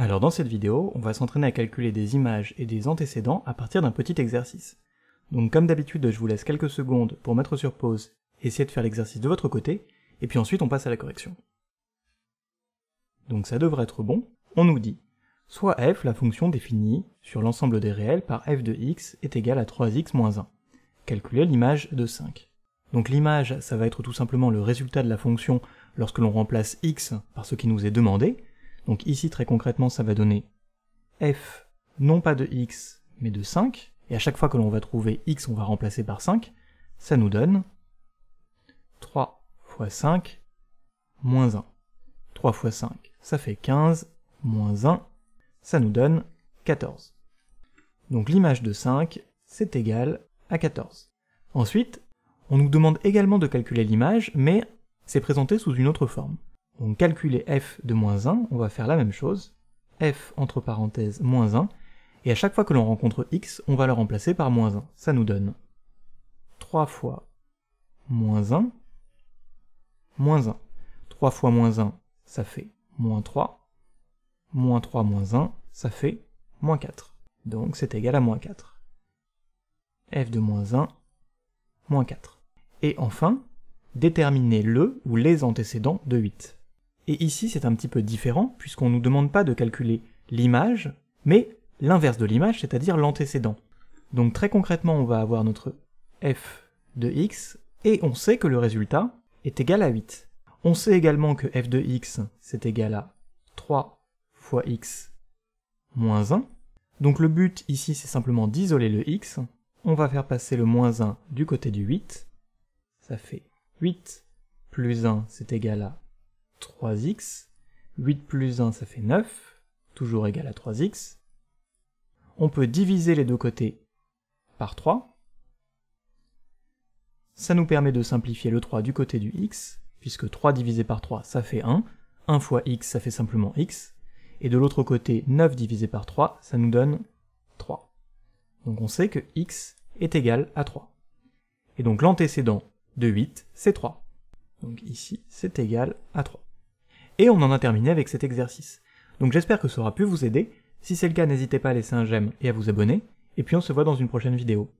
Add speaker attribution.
Speaker 1: Alors dans cette vidéo, on va s'entraîner à calculer des images et des antécédents à partir d'un petit exercice. Donc comme d'habitude, je vous laisse quelques secondes pour mettre sur pause, essayer de faire l'exercice de votre côté, et puis ensuite on passe à la correction. Donc ça devrait être bon. On nous dit soit f, la fonction définie sur l'ensemble des réels par f de x est égale à 3x moins 1. Calculer l'image de 5. Donc l'image, ça va être tout simplement le résultat de la fonction lorsque l'on remplace x par ce qui nous est demandé, donc ici, très concrètement, ça va donner f, non pas de x, mais de 5, et à chaque fois que l'on va trouver x, on va remplacer par 5, ça nous donne 3 fois 5, moins 1. 3 fois 5, ça fait 15, moins 1, ça nous donne 14. Donc l'image de 5, c'est égal à 14. Ensuite, on nous demande également de calculer l'image, mais c'est présenté sous une autre forme on calculait f de moins 1, on va faire la même chose, f entre parenthèses moins 1, et à chaque fois que l'on rencontre x, on va le remplacer par moins 1. Ça nous donne 3 fois moins 1, moins 1. 3 fois moins 1, ça fait moins 3. Moins 3 moins 1, ça fait moins 4. Donc c'est égal à moins 4. f de moins 1, moins 4. Et enfin, déterminer le ou les antécédents de 8. Et ici, c'est un petit peu différent, puisqu'on ne nous demande pas de calculer l'image, mais l'inverse de l'image, c'est-à-dire l'antécédent. Donc très concrètement, on va avoir notre f de x, et on sait que le résultat est égal à 8. On sait également que f de x, c'est égal à 3 fois x moins 1. Donc le but ici, c'est simplement d'isoler le x. On va faire passer le moins 1 du côté du 8. Ça fait 8 plus 1, c'est égal à 3x. 8 plus 1, ça fait 9, toujours égal à 3x. On peut diviser les deux côtés par 3. Ça nous permet de simplifier le 3 du côté du x, puisque 3 divisé par 3, ça fait 1. 1 fois x, ça fait simplement x. Et de l'autre côté, 9 divisé par 3, ça nous donne 3. Donc on sait que x est égal à 3. Et donc l'antécédent de 8, c'est 3. Donc ici, c'est égal à 3. Et on en a terminé avec cet exercice. Donc j'espère que ça aura pu vous aider. Si c'est le cas, n'hésitez pas à laisser un j'aime et à vous abonner. Et puis on se voit dans une prochaine vidéo.